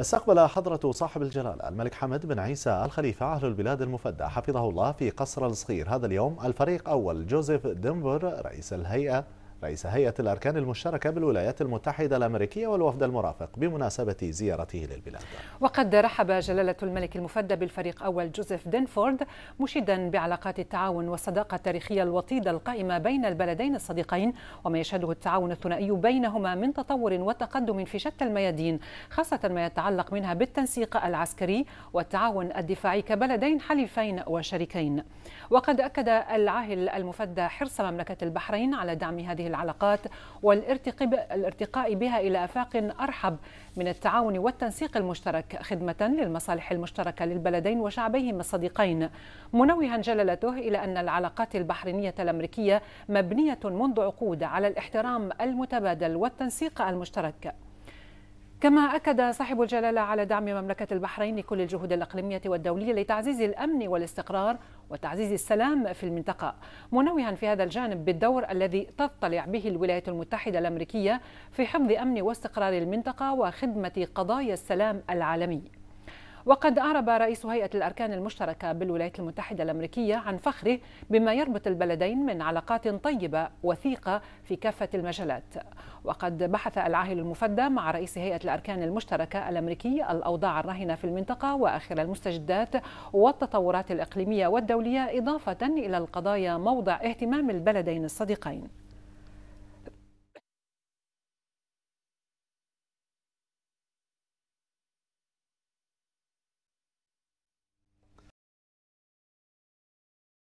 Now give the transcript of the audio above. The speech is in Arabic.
استقبل حضرة صاحب الجلالة الملك حمد بن عيسى الخليفة أهل البلاد المفدى حفظه الله في قصر الصغير هذا اليوم الفريق أول جوزيف دنفر رئيس الهيئة رئيس هيئة الأركان المشتركة بالولايات المتحدة الأمريكية والوفد المرافق بمناسبة زيارته للبلاد وقد رحب جلالة الملك المفدى بالفريق أول جوزيف دينفورد مشيدا بعلاقات التعاون والصداقة التاريخية الوطيدة القائمة بين البلدين الصديقين وما يشهده التعاون الثنائي بينهما من تطور وتقدم في شتى الميادين خاصة ما يتعلق منها بالتنسيق العسكري والتعاون الدفاعي كبلدين حليفين وشريكين وقد أكد العاهل المفدى حرص مملكة البحرين على دعم هذه العلاقات والارتقاء بها إلى آفاق أرحب من التعاون والتنسيق المشترك خدمة للمصالح المشتركة للبلدين وشعبيهما الصديقين منوها جلالته إلى أن العلاقات البحرينية الأمريكية مبنية منذ عقود على الاحترام المتبادل والتنسيق المشترك كما أكد صاحب الجلالة على دعم مملكة البحرين لكل الجهود الإقليمية والدولية لتعزيز الأمن والاستقرار وتعزيز السلام في المنطقة منوها في هذا الجانب بالدور الذي تطلع به الولايات المتحدة الأمريكية في حفظ أمن واستقرار المنطقة وخدمة قضايا السلام العالمي وقد أعرب رئيس هيئة الأركان المشتركة بالولايات المتحدة الأمريكية عن فخره بما يربط البلدين من علاقات طيبة وثيقة في كافة المجالات وقد بحث العاهل المفدى مع رئيس هيئة الأركان المشتركة الأمريكي الأوضاع الراهنة في المنطقة وآخر المستجدات والتطورات الإقليمية والدولية إضافة إلى القضايا موضع اهتمام البلدين الصديقين